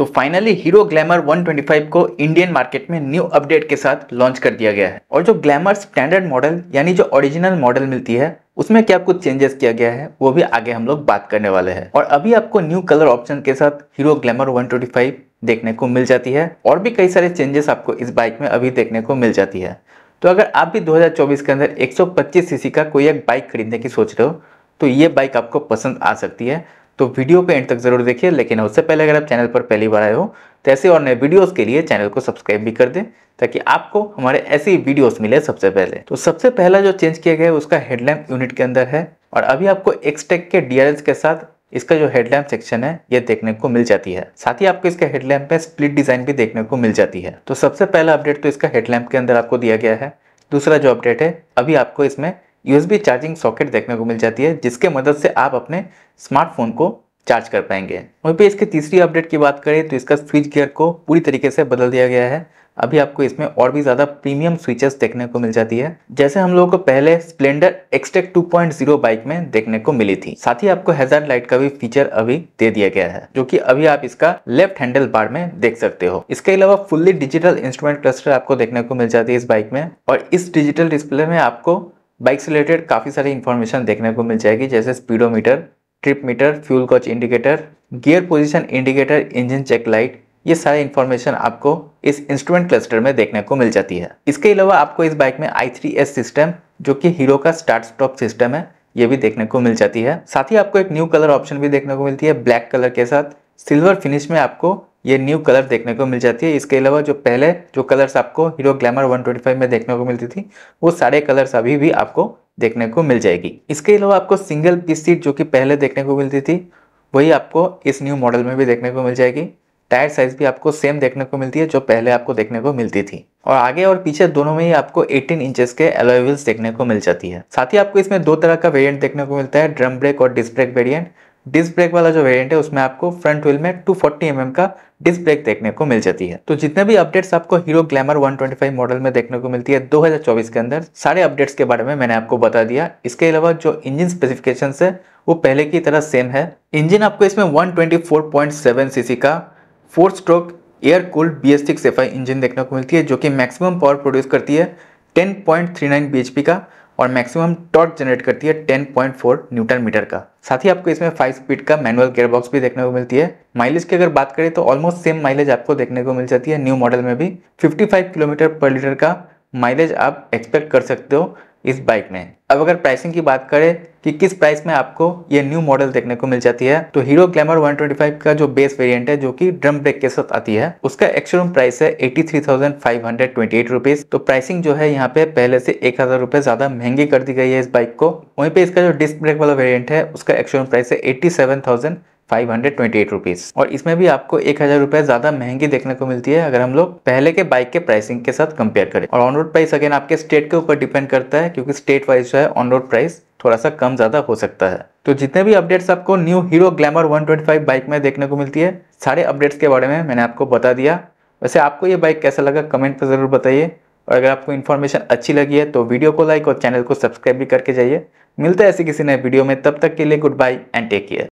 तो finally hero Glamour 125 को Indian market में न्यू अपडेट के साथ लॉन्च कर दिया गया है और जो ग्लैमर स्टैंडर्ड मॉडल यानी जो ओरिजिनल मॉडल मिलती है उसमें क्या कुछ चेंजेस किया गया है वो भी आगे हम लोग बात करने वाले हैं और अभी आपको न्यू कलर ऑप्शन के साथ हीरो ग्लैमर 125 देखने को मिल जाती है और भी कई सारे चेंजेस आपको इस बाइक में अभी देखने को मिल जाती है तो अगर आप भी 2024 के अंदर 125 सीसी का कोई एक बाइक खरीदने की सोच रहे हो तो ये बाइक आपको पसंद आ सकती है तो वीडियो को एंड तक जरूर देखिए लेकिन उससे पहले अगर आप चैनल पर पहली बार आए हो तो ऐसे और नए वीडियोस के लिए चैनल को सब्सक्राइब भी कर दें ताकि आपको हमारे ऐसे ही वीडियोस मिले सबसे पहले तो सबसे पहला जो चेंज किया गया है उसका हेडलैम्प यूनिट के अंदर है और अभी आपको एक्सटेक के डी के साथ इसका जो हेडलैम्प सेक्शन है ये देखने को मिल जाती है साथ ही आपको इसके हेडलैम्प पे स्प्लिट डिजाइन भी देखने को मिल जाती है तो सबसे पहला अपडेट तो इसका हेडलैम्प के अंदर आपको दिया गया है दूसरा जो अपडेट है अभी आपको इसमें यूएसबी चार्जिंग सॉकेट देखने को मिल जाती है जिसके मदद से आप अपने स्मार्टफोन को चार्ज कर पाएंगे वहीं पे इसके तीसरी अपडेट की बात करें तो इसका स्विच गियर को पूरी तरीके से बदल दिया गया है अभी आपको इसमें और भी ज़्यादा प्रीमियम स्विचेस देखने को मिल जाती है जैसे हम लोगों को पहले स्प्लेंडर एक्सटेक 2.0 बाइक में देखने को मिली थी साथ ही आपको हेजार लाइट का भी फीचर अभी दे दिया गया है जो कि अभी आप इसका लेफ्ट हैंडल बार में देख सकते हो इसके अलावा फुल्ली डिजिटल इंस्ट्रूमेंट क्लस्टर आपको देखने को मिल जाती है इस बाइक में और इस डिजिटल डिस्प्ले में आपको बाइक से रिलेटेड काफ़ी सारी इन्फॉर्मेशन देखने को मिल जाएगी जैसे speedometer trip meter fuel gauge indicator gear position indicator engine check light ये सारी इन्फॉर्मेशन आपको इस इंस्ट्रूमेंट क्लस्टर में देखने को मिल जाती है इसके अलावा आपको इस बाइक में आई सिस्टम जो कि हीरो का स्टार्ट स्टॉप सिस्टम है ये भी देखने को मिल जाती है साथ ही आपको एक न्यू कलर ऑप्शन भी देखने को मिलती है ब्लैक कलर के साथ सिल्वर फिनिश में आपको ये न्यू कलर देखने को मिल जाती है इसके अलावा जो पहले जो कलर्स आपको हीरो ग्लैमर 125 में देखने को मिलती थी वो सारे कलर्स अभी भी आपको देखने को मिल जाएगी इसके अलावा आपको सिंगल पीस सीट जो कि पहले देखने को मिलती थी वही आपको इस न्यू मॉडल में भी देखने को मिल जाएगी टायर साइज़ भी आपको सेम देखने को मिलती है जो पहले आपको देखने को मिलती थी और आगे और पीछे दोनों में ही आपको 18 इंचेस के एलोय देखने को मिल जाती है साथ ही आपको इसमें दो तरह का वेरिएंट देखने को मिलता है ड्रम ब्रेक और disc brake variant disc brake वाला जो वेरिएंट है उसमें आपको फ्रंट व्हील में 240 फोर्टी mm का डिस्क ब्रेक देखने को मिल जाती है तो जितने भी अपडेट्स आपको हीरो ग्लैमर 125 मॉडल में देखने को मिलती है 2024 के अंदर सारे अपडेट्स के बारे में मैंने आपको बता दिया इसके अलावा जो इंजन स्पेसिफिकेशन है वो पहले की तरह सेम है इंजन आपको इसमें वन सीसी का four stroke air cooled B S engine देखने को मिलती है जो कि मैक्सिमम पावर प्रोड्यूस करती है टेन पॉइंट का और मैक्सिमम टॉर्क जनरेट करती है 10.4 न्यूटन मीटर का साथ ही आपको इसमें फाइव स्पीड का मैनुअल गेयरबॉक्स भी देखने को मिलती है माइलेज की अगर बात करें तो ऑलमोस्ट सेम माइलेज आपको देखने को मिल जाती है न्यू मॉडल में भी 55 किलोमीटर पर लीटर का माइलेज आप एक्सपेक्ट कर सकते हो इस बाइक में अब अगर प्राइसिंग की बात करें कि किस प्राइस में आपको ये न्यू मॉडल देखने को मिल जाती है तो हीरो ग्लैमर 125 का जो बेस वेरिएंट है जो कि ड्रम ब्रेक के साथ आती है उसका एक्सरूम प्राइस है eighty three thousand five hundred twenty eight rupees तो प्राइसिंग जो है यहाँ पे पहले से एक हजार रुपए ज्यादा महंगी कर दी गई है इस बाइक को वहीं पे इसका जो डिस्क ब्रेक वाला वेरियंट है उसका एक्सरूम प्राइस है eighty seven thousand five hundred twenty eight rupees और इसमें भी आपको एक हज़ार रुपए ज़्यादा महंगी देखने को मिलती है अगर हम लोग पहले के बाइक के प्राइसिंग के साथ कंपेयर करें और ऑन रोड प्राइस अगेन आपके स्टेट के ऊपर डिपेंड करता है क्योंकि स्टेट वाइज जो है ऑन रोड प्राइस थोड़ा सा कम ज़्यादा हो सकता है तो जितने भी अपडेट्स आपको न्यू हीरो ग्लैमर 125 बाइक में देखने को मिलती है सारे अपडेट्स के बारे में मैंने आपको बता दिया वैसे आपको ये बाइक कैसा लगा कमेंट पर ज़रूर बताइए और अगर आपको इन्फॉर्मेशन अच्छी लगी है तो वीडियो को लाइक और चैनल को सब्सक्राइब भी करके जाइए मिलता है ऐसी किसी नए वीडियो में तब तक के लिए good bye and take care